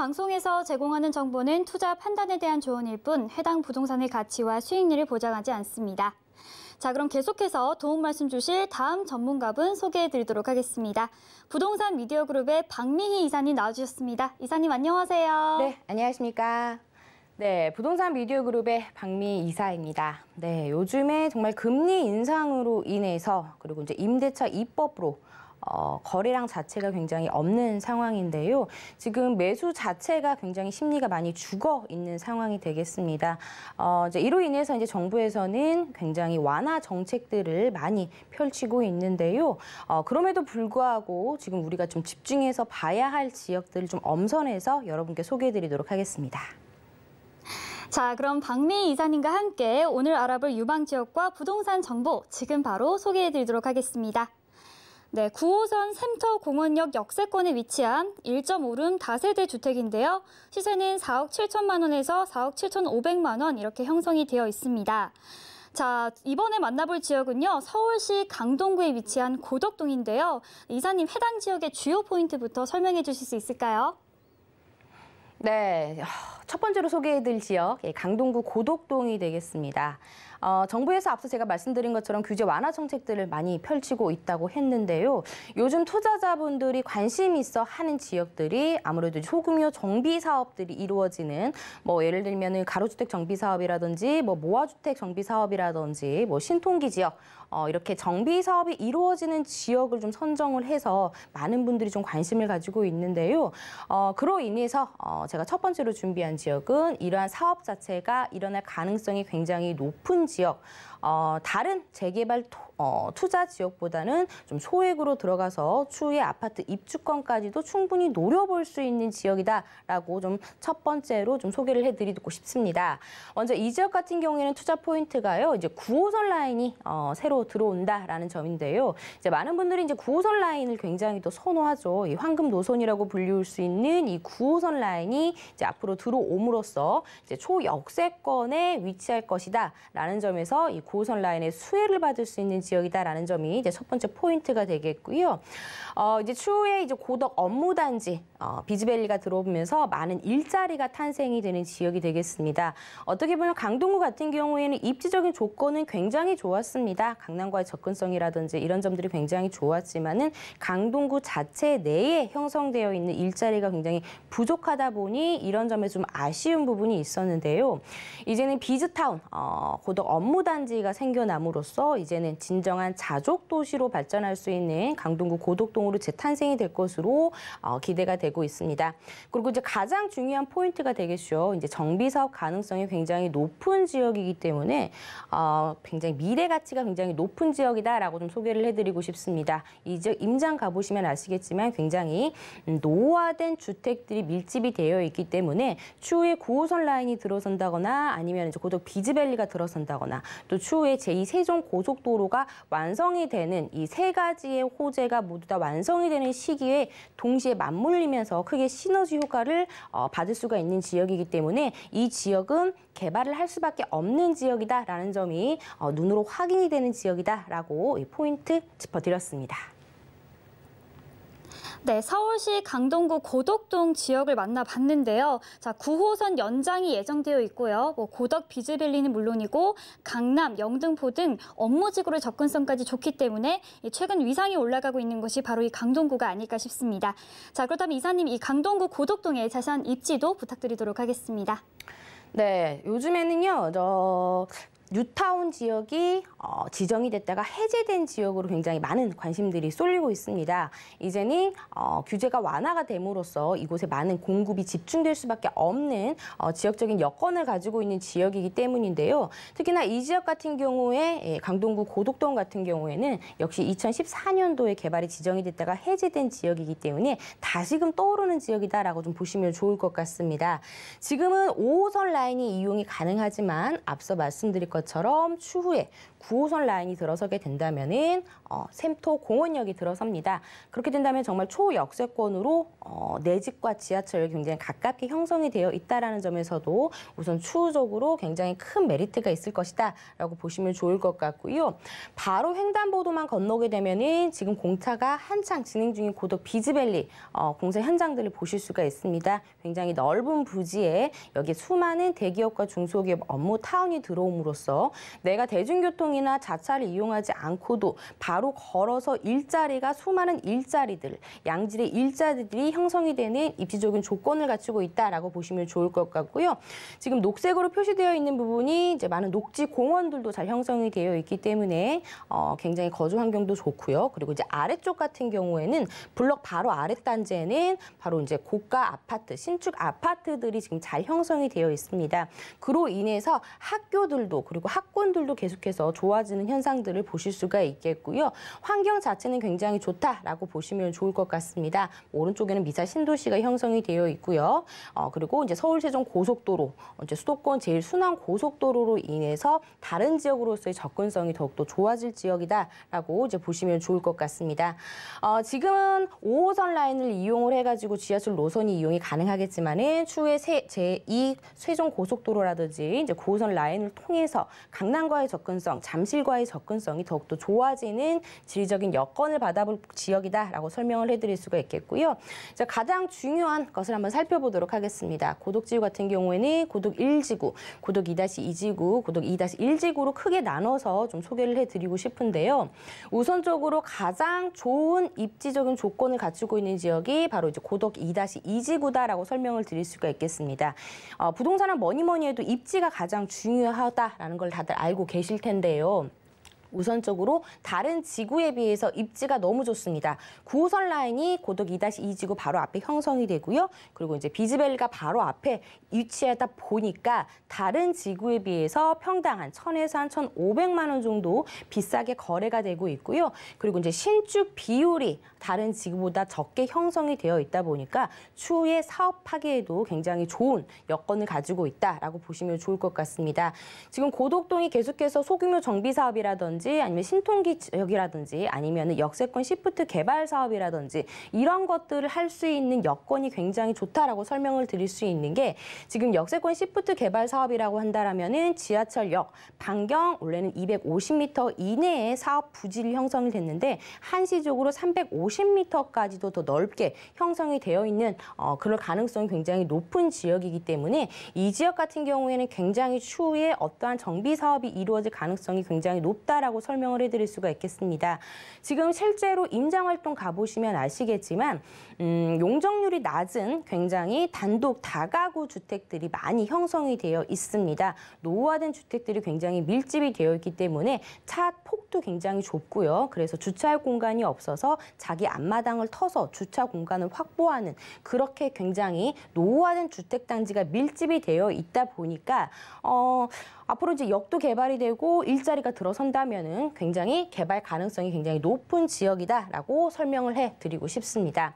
방송에서 제공하는 정보는 투자 판단에 대한 조언일 뿐 해당 부동산의 가치와 수익률을 보장하지 않습니다. 자, 그럼 계속해서 도움 말씀 주실 다음 전문가분 소개해 드리도록 하겠습니다. 부동산 미디어 그룹의 박미희 이사님 나와주셨습니다. 이사님 안녕하세요. 네, 안녕하십니까. 네, 부동산 미디어 그룹의 박미 이사입니다. 네, 요즘에 정말 금리 인상으로 인해서 그리고 이제 임대차 입법으로 어, 거래량 자체가 굉장히 없는 상황인데요. 지금 매수 자체가 굉장히 심리가 많이 죽어 있는 상황이 되겠습니다. 어, 이제 이로 인해서 이제 정부에서는 굉장히 완화 정책들을 많이 펼치고 있는데요. 어, 그럼에도 불구하고 지금 우리가 좀 집중해서 봐야 할 지역들을 좀 엄선해서 여러분께 소개해드리도록 하겠습니다. 자, 그럼 박미 이사님과 함께 오늘 알아볼 유방 지역과 부동산 정보 지금 바로 소개해 드리도록 하겠습니다. 네, 9호선 샘터 공원역 역세권에 위치한 1.5룸 다세대 주택인데요. 시세는 4억 7천만 원에서 4억 7,500만 원 이렇게 형성이 되어 있습니다. 자, 이번에 만나볼 지역은요. 서울시 강동구에 위치한 고덕동인데요. 이사님 해당 지역의 주요 포인트부터 설명해 주실 수 있을까요? 네, 첫 번째로 소개해드릴 지역 예, 강동구 고덕동이 되겠습니다. 어, 정부에서 앞서 제가 말씀드린 것처럼 규제 완화 정책들을 많이 펼치고 있다고 했는데요. 요즘 투자자분들이 관심 있어 하는 지역들이 아무래도 소금유 정비 사업들이 이루어지는 뭐 예를 들면 가로주택 정비 사업이라든지 뭐 모아주택 정비 사업이라든지 뭐 신통기 지역 어, 이렇게 정비 사업이 이루어지는 지역을 좀 선정을 해서 많은 분들이 좀 관심을 가지고 있는데요. 어, 그로 인해서 어, 제가 첫 번째로 준비한 지역은 이러한 사업 자체가 일어날 가능성이 굉장히 높은 지역, 어, 다른 재개발 토, 어, 투자 지역보다는 좀 소액으로 들어가서 추후에 아파트 입주권까지도 충분히 노려볼 수 있는 지역이다라고 좀 첫 번째로 좀 소개를 해드리고 싶습니다. 먼저 이 지역 같은 경우에는 투자 포인트가요. 이제 9호선 라인이 어, 새로 들어온다라는 점인데요. 이제 많은 분들이 이제 9호선 라인을 굉장히 또 선호하죠. 이 황금 노선이라고 불리울 수 있는 이 9호선 라인이 이제 앞으로 들어옴으로써 이제 초역세권에 위치할 것이다라는 점에서 이 9호선 라인의 수혜를 받을 수 있는 지역이다라는 점이 이제 첫 번째 포인트가 되겠고요. 어, 이제 추후에 이제 고덕 업무단지 어, 비즈밸리가 들어오면서 많은 일자리가 탄생이 되는 지역이 되겠습니다. 어떻게 보면 강동구 같은 경우에는 입지적인 조건은 굉장히 좋았습니다. 강남과의 접근성이라든지 이런 점들이 굉장히 좋았지만은 강동구 자체 내에 형성되어 있는 일자리가 굉장히 부족하다 보니 이런 점에 좀 아쉬운 부분이 있었는데요. 이제는 비즈타운, 어, 고덕 업무단지가 생겨남으로써 이제는 진정한 자족도시로 발전할 수 있는 강동구 고덕동으로 재탄생이 될 것으로 어, 기대가 되고 있습니다. 그리고 이제 가장 중요한 포인트가 되겠죠. 이제 정비 사업 가능성이 굉장히 높은 지역이기 때문에 어, 굉장히 미래 가치가 굉장히 높 높은 지역이다라고 좀 소개를 해드리고 싶습니다. 이제 임장 가보시면 아시겠지만 굉장히 음, 노화된 주택들이 밀집이 되어 있기 때문에 추후에 9호선 라인이 들어선다거나 아니면 이제 고덕 비즈밸리가 들어선다거나 또 추후에 제2 세종 고속도로가 완성이 되는 이 세 가지의 호재가 모두 다 완성이 되는 시기에 동시에 맞물리면서 크게 시너지 효과를 어, 받을 수가 있는 지역이기 때문에 이 지역은 개발을 할 수밖에 없는 지역이다라는 점이 어, 눈으로 확인이 되는 지역이다라고 포인트 짚어드렸습니다. 네, 서울시 강동구 고덕동 지역을 만나봤는데요. 자, 9호선 연장이 예정되어 있고요. 뭐 고덕 비즈빌리는 물론이고 강남, 영등포 등 업무지구로 접근성까지 좋기 때문에 최근 위상이 올라가고 있는 것이 바로 이 강동구가 아닐까 싶습니다. 자, 그렇다면 이사님 이 강동구 고덕동의 자세한 입지도 부탁드리도록 하겠습니다. 네, 요즘에는요, 저 뉴타운 지역이 어, 지정이 됐다가 해제된 지역으로 굉장히 많은 관심들이 쏠리고 있습니다. 이제는 어, 규제가 완화가 됨으로써 이곳에 많은 공급이 집중될 수밖에 없는 어, 지역적인 여건을 가지고 있는 지역이기 때문인데요. 특히나 이 지역 같은 경우에 예, 강동구 고덕동 같은 경우에는 역시 2014년도에 개발이 지정이 됐다가 해제된 지역이기 때문에 다시금 떠오르는 지역이다라고 좀 보시면 좋을 것 같습니다. 지금은 5호선 라인이 이용이 가능하지만 앞서 말씀드린 것처럼 추후에 9호선 라인이 들어서게 된다면은 어, 샘토 공원역이 들어섭니다. 그렇게 된다면 정말 초역세권으로 어, 내 집과 지하철 굉장히 가깝게 형성이 되어 있다라는 점에서도 우선 추후적으로 굉장히 큰 메리트가 있을 것이다라고 보시면 좋을 것 같고요. 바로 횡단보도만 건너게 되면은 지금 공차가 한창 진행 중인 고덕 비즈밸리 어, 공사 현장들을 보실 수가 있습니다. 굉장히 넓은 부지에 여기 수많은 대기업과 중소기업 업무 타운이 들어옴으로써 내가 대중교통이나 자차를 이용하지 않고도 바로 바로 걸어서 일자리가 수많은 일자리들, 양질의 일자리들이 형성이 되는 입지적인 조건을 갖추고 있다라고 보시면 좋을 것 같고요. 지금 녹색으로 표시되어 있는 부분이 이제 많은 녹지 공원들도 잘 형성이 되어 있기 때문에 어, 굉장히 거주 환경도 좋고요. 그리고 이제 아래쪽 같은 경우에는 블럭 바로 아래 단지에는 바로 이제 고가 아파트, 신축 아파트들이 지금 잘 형성이 되어 있습니다. 그로 인해서 학교들도 그리고 학군들도 계속해서 좋아지는 현상들을 보실 수가 있겠고요. 환경 자체는 굉장히 좋다라고 보시면 좋을 것 같습니다. 오른쪽에는 미사 신도시가 형성이 되어 있고요. 어, 그리고 이제 서울 세종 고속도로, 이제 수도권 제일 순환 고속도로로 인해서 다른 지역으로서의 접근성이 더욱더 좋아질 지역이다라고 이제 보시면 좋을 것 같습니다. 어, 지금은 5호선 라인을 이용을 해가지고 지하철 노선이 이용이 가능하겠지만은 추후에 세, 제2 세종 고속도로라든지 이제 9호선 라인을 통해서 강남과의 접근성, 잠실과의 접근성이 더욱더 좋아지는 지리적인 여건을 받아볼 지역이다라고 설명을 해드릴 수가 있겠고요. 자, 가장 중요한 것을 한번 살펴보도록 하겠습니다. 고독지구 같은 경우에는 고독 1지구, 고독 2-2지구, 고독 2-1지구로 크게 나눠서 좀 소개를 해드리고 싶은데요. 우선적으로 가장 좋은 입지적인 조건을 갖추고 있는 지역이 바로 이제 고덕 2-2지구다라고 설명을 드릴 수가 있겠습니다. 어, 부동산은 뭐니 뭐니 해도 입지가 가장 중요하다라는 걸 다들 알고 계실 텐데요. 우선적으로 다른 지구에 비해서 입지가 너무 좋습니다. 9호선 라인이 고덕 2-2 지구 바로 앞에 형성이 되고요. 그리고 이제 비즈벨가 바로 앞에 위치하다 보니까 다른 지구에 비해서 평당 한 1,000에서 한 1,500만 원 정도 비싸게 거래가 되고 있고요. 그리고 이제 신축 비율이 다른 지구보다 적게 형성이 되어 있다 보니까 추후에 사업 하기에도 굉장히 좋은 여건을 가지고 있다라고 보시면 좋을 것 같습니다. 지금 고덕동이 계속해서 소규모 정비 사업이라든지 아니면 신통기 지역이라든지 아니면 역세권 시프트 개발 사업이라든지 이런 것들을 할 수 있는 여건이 굉장히 좋다라고 설명을 드릴 수 있는 게 지금 역세권 시프트 개발 사업이라고 한다라면은 지하철역 반경 원래는 250m 이내에 사업 부지를 형성이 됐는데 한시적으로 350 50m까지도 더 넓게 형성이 되어 있는 어, 그럴 가능성이 굉장히 높은 지역이기 때문에 이 지역 같은 경우에는 굉장히 추후에 어떠한 정비 사업이 이루어질 가능성이 굉장히 높다라고 설명을 해드릴 수가 있겠습니다. 지금 실제로 임장 활동 가보시면 아시겠지만 음, 용적률이 낮은 굉장히 단독 다가구 주택들이 많이 형성이 되어 있습니다. 노후화된 주택들이 굉장히 밀집이 되어 있기 때문에 차 폭도 굉장히 좁고요. 그래서 주차할 공간이 없어서 자기 앞마당을 터서 주차 공간을 확보하는 그렇게 굉장히 노후화된 주택 단지가 밀집이 되어 있다 보니까 어 앞으로 이제 역도 개발이 되고 일자리가 들어선다면은 굉장히 개발 가능성이 굉장히 높은 지역이다라고 설명을 해 드리고 싶습니다.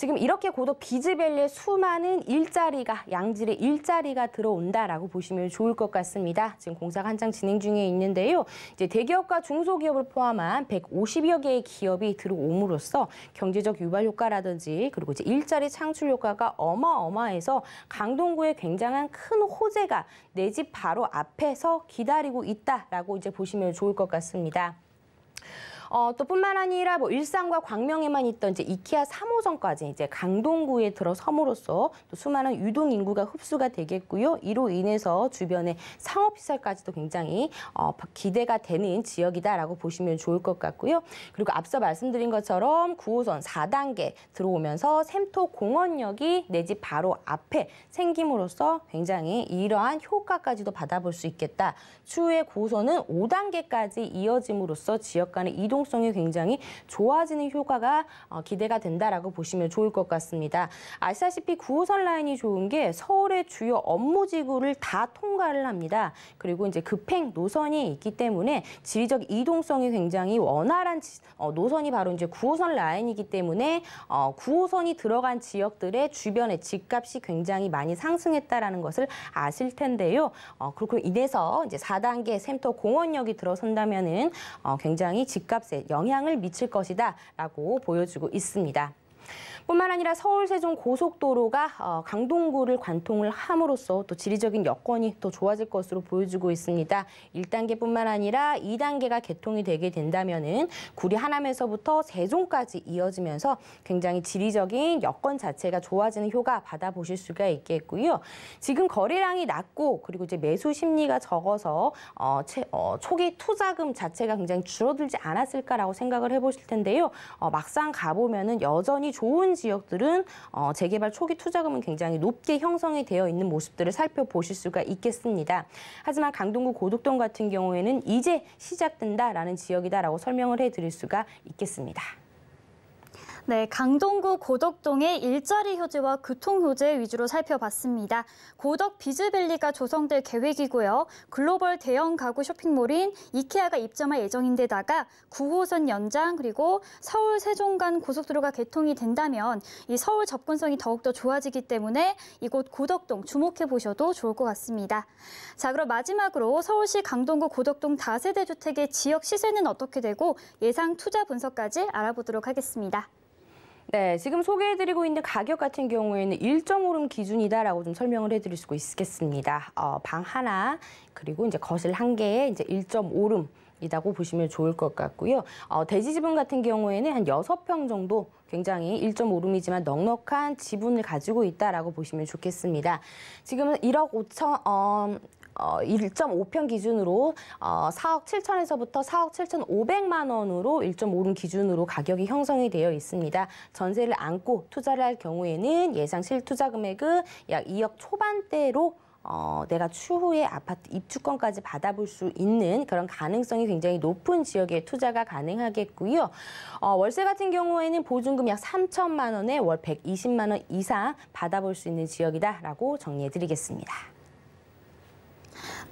지금 이렇게 고도 비즈벨리에 수많은 일자리가 양질의 일자리가 들어온다라고 보시면 좋을 것 같습니다. 지금 공사가 한창 진행 중에 있는데요. 이제 대기업과 중소기업을 포함한 150여 개의 기업이 들어옴으로써 경제적 유발 효과라든지 그리고 이제 일자리 창출 효과가 어마어마해서 강동구에 굉장한 큰 호재가 내 집 바로 앞에서 기다리고 있다라고 이제 보시면 좋을 것 같습니다. 어, 또 뿐만 아니라 뭐 일산과 광명에만 있던 이제 이케아 3호점까지 이제 강동구에 들어섬으로써 또 수많은 유동 인구가 흡수가 되겠고요. 이로 인해서 주변의 상업 시설까지도 굉장히 어, 기대가 되는 지역이다라고 보시면 좋을 것 같고요. 그리고 앞서 말씀드린 것처럼 9호선 4단계 들어오면서 샘토 공원역이 내 집 바로 앞에 생김으로써 굉장히 이러한 효과까지도 받아볼 수 있겠다. 추후에 9호선은 5단계까지 이어짐으로써 지역 간의 이동 활동성이 굉장히 좋아지는 효과가 어, 기대가 된다라고 보시면 좋을 것 같습니다. 아시다시피 9호선 라인이 좋은 게 서울의 주요 업무 지구를 다 통과를 합니다. 그리고 이제 급행 노선이 있기 때문에 지리적 이동성이 굉장히 원활한 어, 노선이 바로 이제 9호선 라인이기 때문에 9호선이 어, 들어간 지역들의 주변의 집값이 굉장히 많이 상승했다라는 것을 아실 텐데요. 그렇고 인해서 이제 4단계 센터 공원역이 들어선다면은 굉장히 집값 값에 영향을 미칠 것이다 라고 보여주고 있습니다. 뿐만 아니라 서울 세종 고속도로가 어, 강동구를 관통을 함으로써 또 지리적인 여건이 더 좋아질 것으로 보여지고 있습니다. 1단계뿐만 아니라 2단계가 개통이 되게 된다면은 구리 하남에서부터 세종까지 이어지면서 굉장히 지리적인 여건 자체가 좋아지는 효과 받아보실 수가 있겠고요. 지금 거래량이 낮고 그리고 이제 매수 심리가 적어서 어, 채, 어, 초기 투자금 자체가 굉장히 줄어들지 않았을까라고 생각을 해보실 텐데요. 어, 막상 가보면은 여전히 좋은 지역들은 어, 재개발 초기 투자금은 굉장히 높게 형성이 되어 있는 모습들을 살펴보실 수가 있겠습니다. 하지만 강동구 고덕동 같은 경우에는 이제 시작된다라는 지역이다라고 설명을 해드릴 수가 있겠습니다. 네, 강동구 고덕동의 일자리 효제와 교통 효제 위주로 살펴봤습니다. 고덕 비즈밸리가 조성될 계획이고요. 글로벌 대형 가구 쇼핑몰인 이케아가 입점할 예정인데다가 9호선 연장 그리고 서울 세종간 고속도로가 개통이 된다면 이 서울 접근성이 더욱더 좋아지기 때문에 이곳 고덕동 주목해 보셔도 좋을 것 같습니다. 자, 그럼 마지막으로 서울시 강동구 고덕동 다세대 주택의 지역 시세는 어떻게 되고 예상 투자 분석까지 알아보도록 하겠습니다. 네, 지금 소개해드리고 있는 가격 같은 경우에는 일정 오름 기준이다라고 좀 설명을 해드릴 수 있겠습니다. 어, 방 하나 그리고 이제 거실 한 개에 이제 일점 오름 이라고 보시면 좋을 것 같고요. 어, 대지 지분 같은 경우에는 한 여섯 평 정도 굉장히 1.5룸이지만 넉넉한 지분을 가지고 있다라고 보시면 좋겠습니다. 지금은 1억 5천 어, 어, 1.5평 기준으로 어, 4억 7천에서부터 4억 7천 5백만 원으로 1.5룸 기준으로 가격이 형성이 되어 있습니다. 전세를 안고 투자를 할 경우에는 예상 실투자 금액은 약 2억 초반대로 어, 내가 추후에 아파트 입주권까지 받아볼 수 있는 그런 가능성이 굉장히 높은 지역에 투자가 가능하겠고요. 어, 월세 같은 경우에는 보증금 약 3천만 원에 월 120만 원 이상 받아볼 수 있는 지역이다라고 정리해드리겠습니다.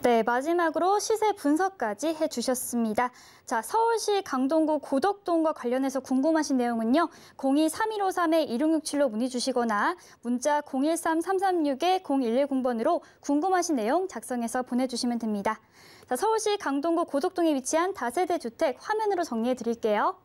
네, 마지막으로 시세 분석까지 해주셨습니다. 자, 서울시 강동구 고덕동과 관련해서 궁금하신 내용은요. 02-3153-1667로 문의 주시거나 문자 013-336-0110번으로 궁금하신 내용 작성해서 보내주시면 됩니다. 자, 서울시 강동구 고덕동에 위치한 다세대 주택 화면으로 정리해 드릴게요.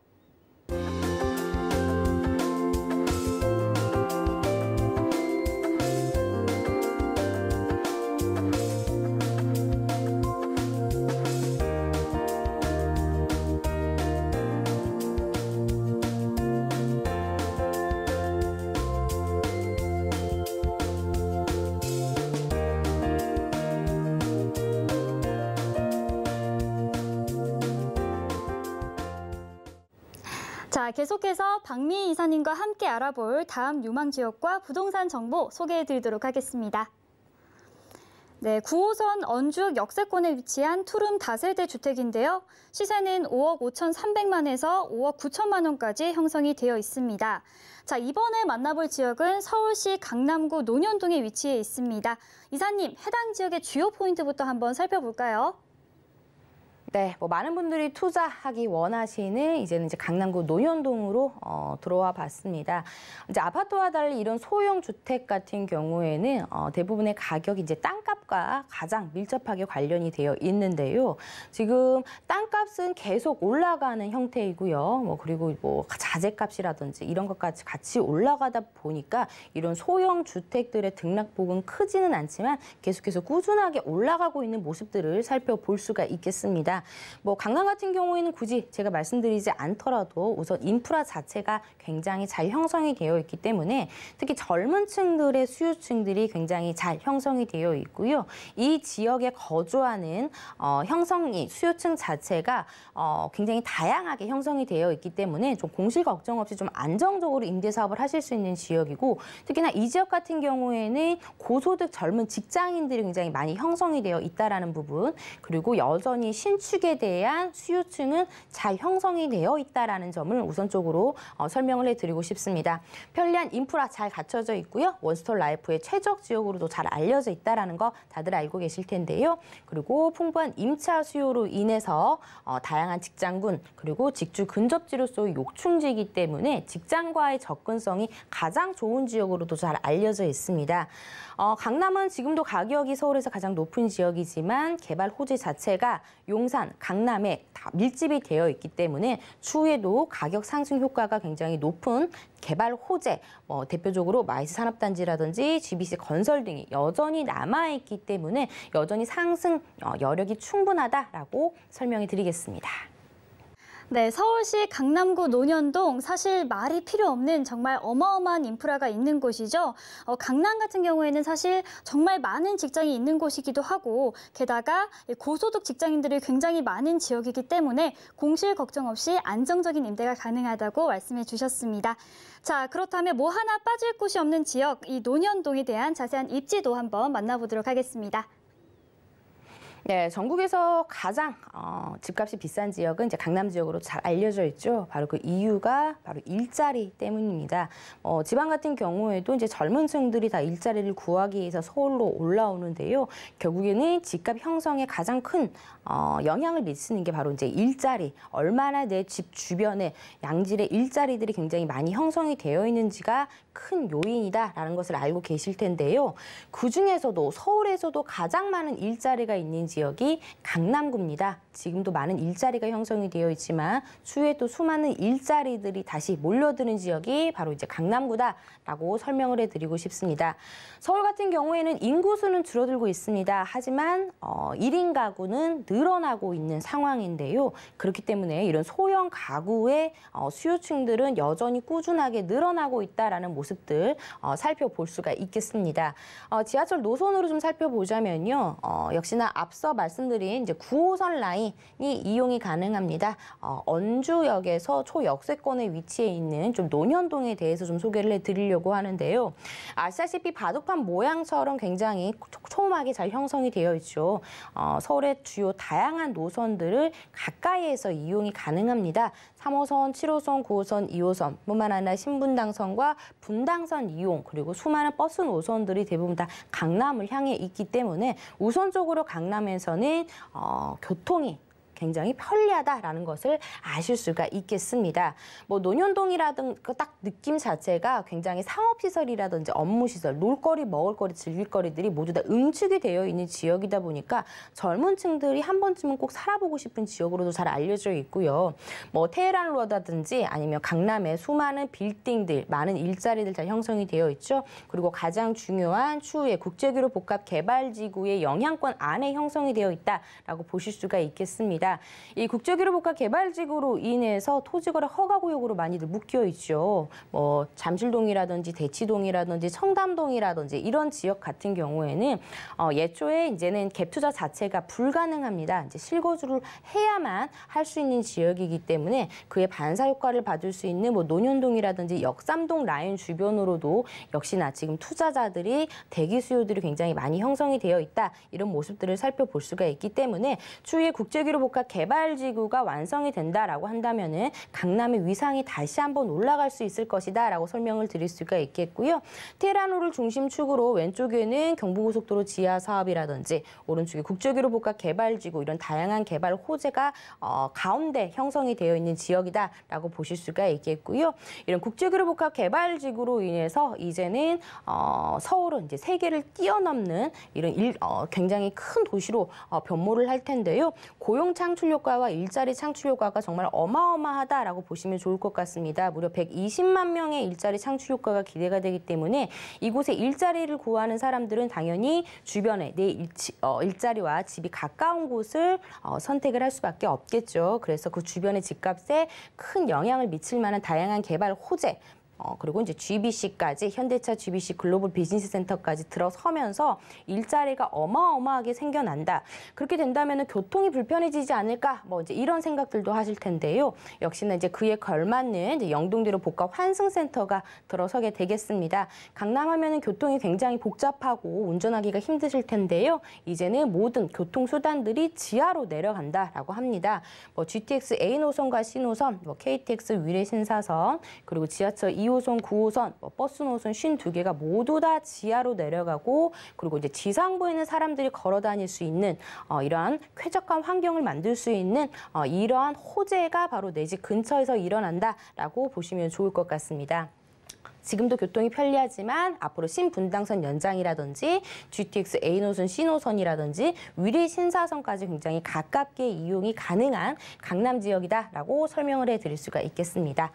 계속해서 박미 이사님과 함께 알아볼 다음 유망 지역과 부동산 정보 소개해 드리도록 하겠습니다. 네, 9호선 언주역 역세권에 위치한 투룸 다세대 주택인데요. 시세는 5억 5,300만에서 5억 9천만 원까지 형성이 되어 있습니다. 자, 이번에 만나볼 지역은 서울시 강남구 논현동에 위치해 있습니다. 이사님, 해당 지역의 주요 포인트부터 한번 살펴볼까요? 네, 뭐 많은 분들이 투자하기 원하시는 이제는 이제 강남구 논현동으로 어, 들어와 봤습니다. 이제 아파트와 달리 이런 소형 주택 같은 경우에는 어, 대부분의 가격이 이제 땅값과 가장 밀접하게 관련이 되어 있는데요. 지금 땅값은 계속 올라가는 형태이고요. 뭐 그리고 뭐 자재값이라든지 이런 것까지 같이 올라가다 보니까 이런 소형 주택들의 등락폭은 크지는 않지만 계속해서 꾸준하게 올라가고 있는 모습들을 살펴볼 수가 있겠습니다. 뭐 강남 같은 경우에는 굳이 제가 말씀드리지 않더라도 우선 인프라 자체가 굉장히 잘 형성이 되어 있기 때문에 특히 젊은 층들의 수요층들이 굉장히 잘 형성이 되어 있고요. 이 지역에 거주하는 어, 형성이 수요층 자체가 어, 굉장히 다양하게 형성이 되어 있기 때문에 좀 공실 걱정 없이 좀 안정적으로 임대 사업을 하실 수 있는 지역이고 특히나 이 지역 같은 경우에는 고소득 젊은 직장인들이 굉장히 많이 형성이 되어 있다라는 부분 그리고 여전히 신축 축에 대한 수요층은 잘 형성이 되어 있다라는 점을 우선적으로 어, 설명을 해드리고 싶습니다. 편리한 인프라 잘 갖춰져 있고요. 원스톱 라이프의 최적 지역으로도 잘 알려져 있다라는 거 다들 알고 계실 텐데요. 그리고 풍부한 임차 수요로 인해서 어, 다양한 직장군 그리고 직주 근접지로서의 욕충지이기 때문에 직장과의 접근성이 가장 좋은 지역으로도 잘 알려져 있습니다. 어, 강남은 지금도 가격이 서울에서 가장 높은 지역이지만 개발 호재 자체가 용산 부산, 강남에 다 밀집이 되어 있기 때문에 추후에도 가격 상승 효과가 굉장히 높은 개발 호재, 뭐 대표적으로 마이스 산업단지라든지 GBC 건설 등이 여전히 남아있기 때문에 여전히 상승 어, 여력이 충분하다라고 설명해 드리겠습니다. 네, 서울시 강남구 논현동 사실 말이 필요 없는 정말 어마어마한 인프라가 있는 곳이죠. 어, 강남 같은 경우에는 사실 정말 많은 직장이 있는 곳이기도 하고 게다가 고소득 직장인들이 굉장히 많은 지역이기 때문에 공실 걱정 없이 안정적인 임대가 가능하다고 말씀해 주셨습니다. 자, 그렇다면 뭐 하나 빠질 곳이 없는 지역 이 논현동에 대한 자세한 입지도 한번 만나보도록 하겠습니다. 네, 전국에서 가장 어, 집값이 비싼 지역은 이제 강남 지역으로 잘 알려져 있죠. 바로 그 이유가 바로 일자리 때문입니다. 어, 지방 같은 경우에도 이제 젊은 층들이 다 일자리를 구하기 위해서 서울로 올라오는데요. 결국에는 집값 형성에 가장 큰 어, 영향을 미치는 게 바로 이제 일자리. 얼마나 내 집 주변에 양질의 일자리들이 굉장히 많이 형성이 되어 있는지가 큰 요인이다라는 것을 알고 계실 텐데요. 그중에서도 서울에서도 가장 많은 일자리가 있는 지역이 강남구입니다. 지금도 많은 일자리가 형성이 되어 있지만 추후에 또 수많은 일자리들이 다시 몰려드는 지역이 바로 이제 강남구다라고 설명을 해드리고 싶습니다. 서울 같은 경우에는 인구수는 줄어들고 있습니다. 하지만 어, 1인 가구는 늘어나고 있는 상황인데요. 그렇기 때문에 이런 소형 가구의 어, 수요층들은 여전히 꾸준하게 늘어나고 있다라는 모습들 어, 살펴볼 수가 있겠습니다. 어, 지하철 노선으로 좀 살펴보자면요. 어, 역시나 앞서 말씀드린 이제 9호선 라인 라이 이용이 가능합니다. 어, 언주역에서 초역세권의 위치에 있는 좀 논현동에 대해서 좀 소개를 해드리려고 하는데요. 아시다시피 바둑판 모양처럼 굉장히 촘촘하게 잘 형성이 되어 있죠. 어, 서울의 주요 다양한 노선들을 가까이에서 이용이 가능합니다. 3호선, 7호선, 9호선, 2호선 뿐만 아니라 신분당선과 분당선 이용 그리고 수많은 버스 노선들이 대부분 다 강남을 향해 있기 때문에 우선적으로 강남에서는 어, 교통이 굉장히 편리하다라는 것을 아실 수가 있겠습니다. 뭐 논현동이라든 가딱 그 느낌 자체가 굉장히 상업시설이라든지 업무시설, 놀거리, 먹을거리, 즐길거리들이 모두 다 응축이 되어 있는 지역이다 보니까 젊은 층들이 한 번쯤은 꼭 살아보고 싶은 지역으로도 잘 알려져 있고요. 뭐 테헤란로다든지 아니면 강남의 수많은 빌딩들, 많은 일자리들 잘 형성이 되어 있죠. 그리고 가장 중요한 추후에 국제기로 복합 개발지구의 영향권 안에 형성이 되어 있다라고 보실 수가 있겠습니다. 있습니다. 이 국제기록국가 개발지구로 인해서 토지거래 허가 구역으로 많이들 묶여 있죠. 뭐 잠실동이라든지 대치동이라든지 청담동이라든지 이런 지역 같은 경우에는 어, 예초에 이제는 갭 투자 자체가 불가능합니다. 이제 실거주를 해야만 할 수 있는 지역이기 때문에 그에 반사 효과를 받을 수 있는 뭐 논현동이라든지 역삼동 라인 주변으로도 역시나 지금 투자자들이 대기 수요들이 굉장히 많이 형성이 되어 있다 이런 모습들을 살펴볼 수가 있기 때문에 추후에 국제기록국 국가 개발지구가 완성이 된다라고 한다면은 강남의 위상이 다시 한번 올라갈 수 있을 것이다라고 설명을 드릴 수가 있겠고요. 테헤란호를 중심축으로 왼쪽에는 경부고속도로 지하 사업이라든지 오른쪽에 국제기로 복합 개발지구 이런 다양한 개발 호재가 어, 가운데 형성이 되어 있는 지역이다라고 보실 수가 있겠고요. 이런 국제기로 복합 개발지구로 인해서 이제는 어, 서울은 이제 세계를 뛰어넘는 이런 일, 어, 굉장히 큰 도시로 어 변모를 할 텐데요. 고용차 창출 효과와 일자리 창출 효과가 정말 어마어마하다라고 보시면 좋을 것 같습니다. 무려 120만 명의 일자리 창출 효과가 기대가 되기 때문에 이곳에 일자리를 구하는 사람들은 당연히 주변에 내 일, 치 어, 일자리와 집이 가까운 곳을 어, 선택을 할 수밖에 없겠죠. 그래서 그 주변의 집값에 큰 영향을 미칠 만한 다양한 개발 호재 어, 그리고 이제 GBC까지 현대차 GBC 글로벌 비즈니스 센터까지 들어서면서 일자리가 어마어마하게 생겨난다. 그렇게 된다면은 교통이 불편해지지 않을까? 뭐 이제 이런 생각들도 하실 텐데요. 역시나 이제 그에 걸맞는 이제 영동대로 복합 환승센터가 들어서게 되겠습니다. 강남 하면은 교통이 굉장히 복잡하고 운전하기가 힘드실 텐데요. 이제는 모든 교통 수단들이 지하로 내려간다라고 합니다. 뭐 GTX A 노선과 C 노선, 뭐 KTX 위례 신사선, 그리고 지하철 2호선, 9호선, 뭐 버스 노선 52개가 모두 다 지하로 내려가고 그리고 이제 지상부에 있는 사람들이 걸어 다닐 수 있는 어, 이러한 쾌적한 환경을 만들 수 있는 어, 이러한 호재가 바로 내 집 근처에서 일어난다라고 보시면 좋을 것 같습니다. 지금도 교통이 편리하지만 앞으로 신분당선 연장이라든지 GTX A 노선, C 노선이라든지 위리 신사선까지 굉장히 가깝게 이용이 가능한 강남 지역이다라고 설명을 해드릴 수가 있겠습니다.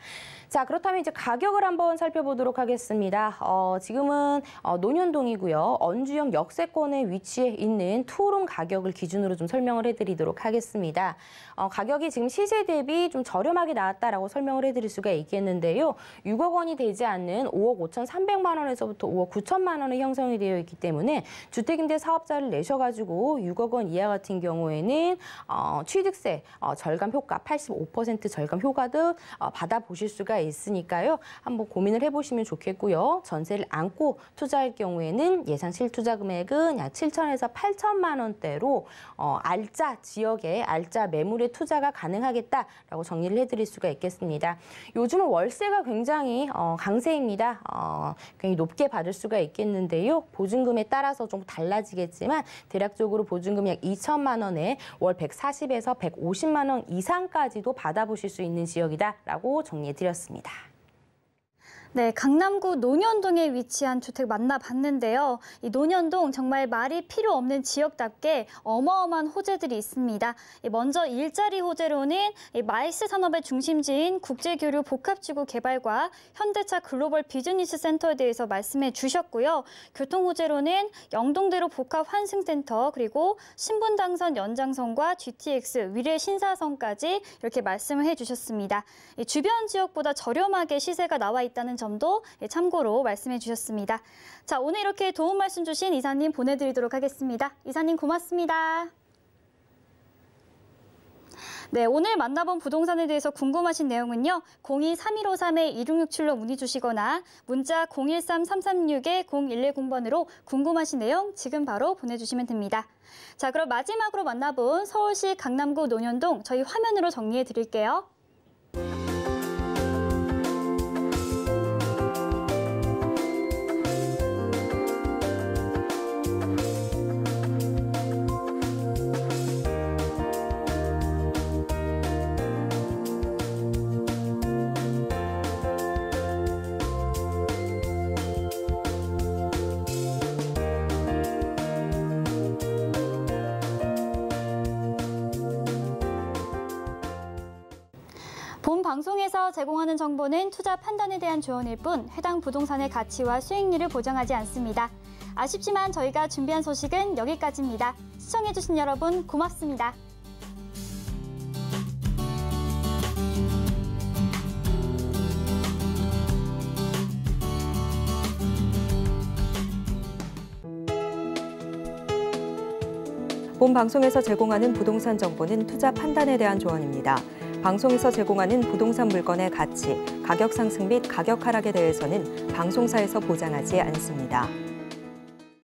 자, 그렇다면 이제 가격을 한번 살펴보도록 하겠습니다. 어, 지금은 어, 논현동이고요. 언주역 역세권에위치해 있는 투룸 가격을 기준으로 좀 설명을 해드리도록 하겠습니다. 어, 가격이 지금 시세 대비 좀 저렴하게 나왔다라고 설명을 해드릴 수가 있겠는데요. 6억 원이 되지 않는 5억 5,300만 원에서부터 5억 9천만 원의 형성이 되어 있기 때문에 주택임대 사업자를 내셔가지고 6억 원 이하 같은 경우에는 어, 취득세 어, 절감 효과 85% 절감 효과 등 어, 받아보실 수가 있으니까요. 한번 고민을 해보시면 좋겠고요. 전세를 안고 투자할 경우에는 예상 실투자 금액은 약 7천에서 8천만 원대로 어, 알짜 지역에 알짜 매물에 투자가 가능하겠다라고 정리를 해드릴 수가 있겠습니다. 요즘은 월세가 굉장히 어, 강세입니다. 어, 굉장히 높게 받을 수가 있겠는데요. 보증금에 따라서 좀 달라지겠지만 대략적으로 보증금 약 2천만 원에 월 140에서 150만 원 이상까지도 받아보실 수 있는 지역이다라고 정리해드렸습니다. 있습니다. 네, 강남구 논현동에 위치한 주택 만나봤는데요. 이 논현동 정말 말이 필요 없는 지역답게 어마어마한 호재들이 있습니다. 먼저 일자리 호재로는 마이스 산업의 중심지인 국제교류 복합지구 개발과 현대차 글로벌 비즈니스 센터에 대해서 말씀해 주셨고요. 교통 호재로는 영동대로 복합 환승센터 그리고 신분당선 연장선과 GTX 위례 신사선까지 이렇게 말씀을 해 주셨습니다. 주변 지역보다 저렴하게 시세가 나와 있다는 점도 예, 참고로 말씀해 주셨습니다. 자, 오늘 이렇게 도움 말씀 주신 이사님 보내드리도록 하겠습니다. 이사님 고맙습니다. 네, 오늘 만나본 부동산에 대해서 궁금하신 내용은요. 02315-3-2667로 문의 주시거나 문자 013-336-0110번으로 궁금하신 내용 지금 바로 보내주시면 됩니다. 자, 그럼 마지막으로 만나본 서울시 강남구 논현동 저희 화면으로 정리해 드릴게요. 제공하는 정보는 투자 판단에 대한 조언일 뿐 해당 부동산의 가치와 수익률을 보장하지 않습니다. 아쉽지만 저희가 준비한 소식은 여기까지입니다. 시청해주신 여러분 고맙습니다. 본 방송에서 제공하는 부동산 정보는 투자 판단에 대한 조언입니다. 방송에서 제공하는 부동산 물건의 가치, 가격 상승 및 가격 하락에 대해서는 방송사에서 보장하지 않습니다.